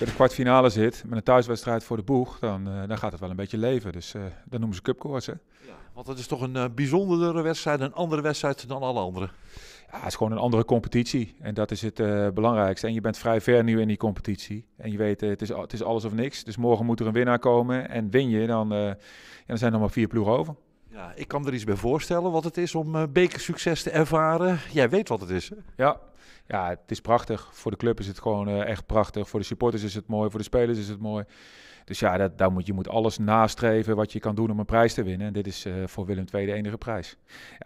bij de kwartfinale zit met een thuiswedstrijd voor de boeg, dan, eh, dan gaat het wel een beetje leven. Dus uh, eh, dat noemen ze cupkoorts. Ja, want dat is toch een eh, bijzondere wedstrijd, een andere wedstrijd dan alle andere. Ja, het is gewoon een andere competitie en dat is het belangrijkste. En je bent vrij ver nu in die competitie. En je weet, het, is, het is alles of niks. Dus morgen moet er een winnaar komen en win je, dan, ja, dan zijn er nog maar vier ploegen over ik kan er iets bij voorstellen wat het is om eh, bekersucces te ervaren. Jij weet wat het is. Hè? Ja. ja, het is prachtig. Voor de club is het gewoon eh, echt prachtig. Voor de supporters is het mooi. Voor de spelers is het mooi. Dus ja, dat, daar moet, je moet alles nastreven wat je kan doen om een prijs te winnen. En dit is eh, voor Willem II de enige prijs.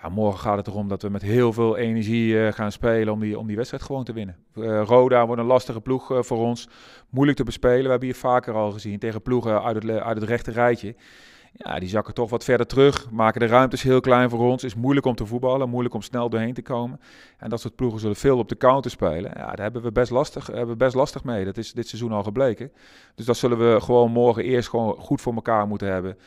Ja, morgen gaat het erom dat we met heel veel energie gaan spelen om die, om die wedstrijd gewoon te winnen. Roda wordt een lastige ploeg voor ons. Moeilijk te bespelen. We hebben hier vaker al gezien tegen ploegen uit het, uit het rechte rijtje. Ja, die zakken toch wat verder terug, maken de ruimtes heel klein voor ons. Is moeilijk om te voetballen, moeilijk om snel doorheen te komen. En dat soort ploegen zullen veel op de counter spelen. Ja, daar hebben we best lastig, hebben we best lastig mee. Dat is dit seizoen al gebleken. Dus dat zullen we gewoon morgen eerst gewoon goed voor elkaar moeten hebben.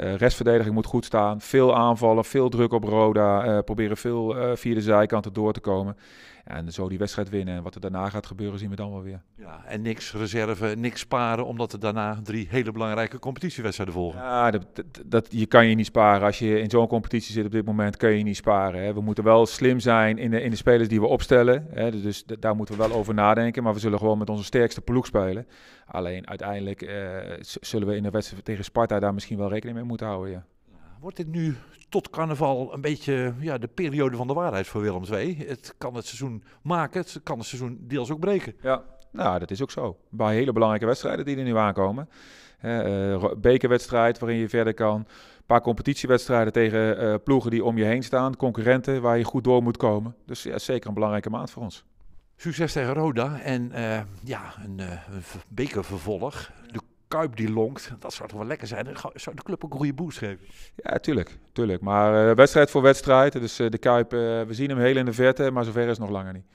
Uh, restverdediging moet goed staan. Veel aanvallen, veel druk op Roda. Eh, proberen veel eh, via de zijkanten door te komen. En zo die wedstrijd winnen. En wat er daarna gaat gebeuren, zien we dan wel weer. Ja, en niks reserve, niks sparen, omdat er daarna drie hele belangrijke competitiewedstrijden volgen. Ja, dat, je kan je niet sparen. Als je in zo'n competitie zit op dit moment, kun je niet sparen. Hè. We moeten wel slim zijn in de, in de spelers die we opstellen. Hè. Dus, dus daar moeten we wel over nadenken. Maar we zullen gewoon met onze sterkste ploeg spelen. Alleen uiteindelijk eh, zullen we in de wedstrijd tegen Sparta daar misschien wel rekening mee moeten houden. Ja wordt dit nu tot carnaval een beetje ja, de periode van de waarheid voor Willem II? Het kan het seizoen maken, het kan het seizoen deels ook breken. Ja, nou, dat is ook zo. Bij hele belangrijke wedstrijden die er nu aankomen. Uh, bekerwedstrijd waarin je verder kan. Een paar competitiewedstrijden tegen eh, ploegen die om je heen staan. Concurrenten waar je goed door moet komen. Dus ja, zeker een belangrijke maand voor ons. Succes tegen Roda en eh, ja, een, een bekervervolg. De Kuip die lonkt. Dat zou toch wel lekker zijn. Zou de club ook een goede boost geven? Ja, tuurlijk. tuurlijk. Maar eh, wedstrijd voor wedstrijd. Dus eh, de Kuip, eh, we zien hem heel in de verte, maar zover is het nog langer niet.